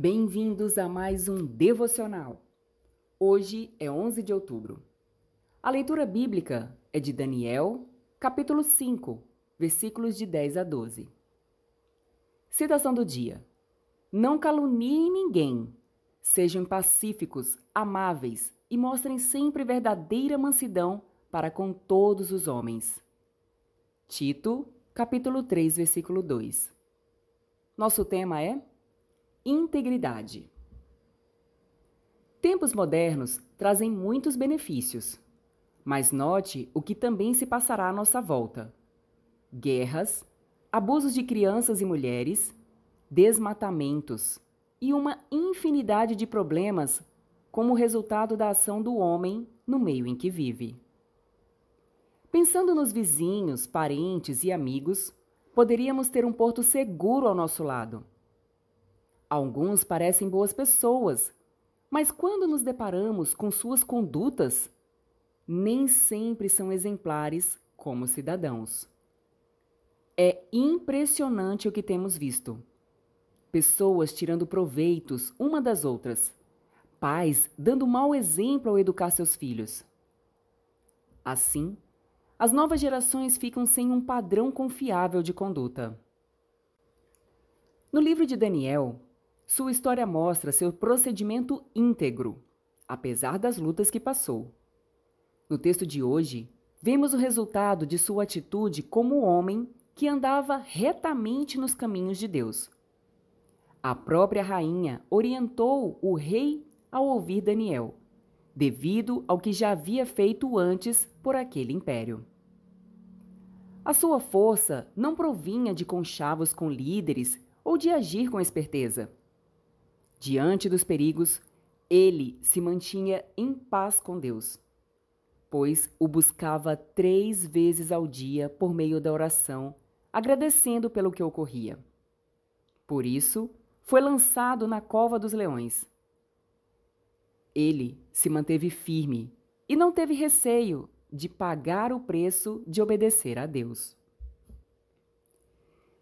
Bem-vindos a mais um devocional. Hoje é 11 de outubro. A leitura bíblica é de Daniel, capítulo 5, versículos de 10 a 12. Citação do dia: Não caluniem ninguém. Sejam pacíficos, amáveis e mostrem sempre verdadeira mansidão para com todos os homens. Tito, capítulo 3, versículo 2. Nosso tema é integridade. Tempos modernos trazem muitos benefícios, mas note o que também se passará à nossa volta: guerras, abusos de crianças e mulheres, desmatamentos e uma infinidade de problemas como resultado da ação do homem no meio em que vive. Pensando nos vizinhos, parentes e amigos, poderíamos ter um porto seguro ao nosso lado Alguns parecem boas pessoas, mas quando nos deparamos com suas condutas, nem sempre são exemplares como cidadãos. É impressionante o que temos visto. Pessoas tirando proveitos uma das outras. Pais dando mau exemplo ao educar seus filhos. Assim, as novas gerações ficam sem um padrão confiável de conduta. No livro de Daniel, sua história mostra seu procedimento íntegro, apesar das lutas que passou. No texto de hoje, vemos o resultado de sua atitude como homem que andava retamente nos caminhos de Deus. A própria rainha orientou o rei ao ouvir Daniel, devido ao que já havia feito antes por aquele império. A sua força não provinha de conchavos com líderes ou de agir com esperteza. Diante dos perigos, ele se mantinha em paz com Deus, pois o buscava três vezes ao dia por meio da oração, agradecendo pelo que ocorria. Por isso, foi lançado na cova dos leões. Ele se manteve firme e não teve receio de pagar o preço de obedecer a Deus.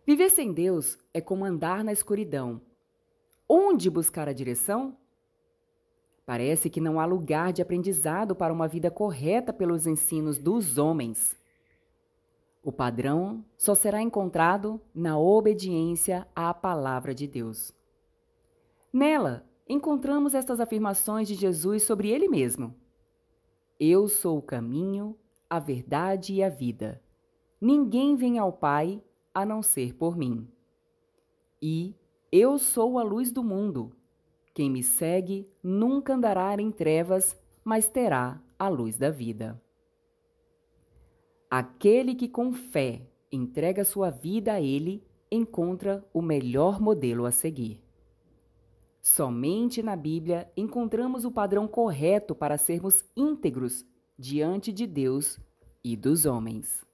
Viver sem Deus é como andar na escuridão Onde buscar a direção? Parece que não há lugar de aprendizado para uma vida correta pelos ensinos dos homens. O padrão só será encontrado na obediência à palavra de Deus. Nela, encontramos estas afirmações de Jesus sobre ele mesmo: Eu sou o caminho, a verdade e a vida. Ninguém vem ao Pai a não ser por mim. E eu sou a luz do mundo. Quem me segue nunca andará em trevas, mas terá a luz da vida. Aquele que com fé entrega sua vida a Ele encontra o melhor modelo a seguir. Somente na Bíblia encontramos o padrão correto para sermos íntegros diante de Deus e dos homens.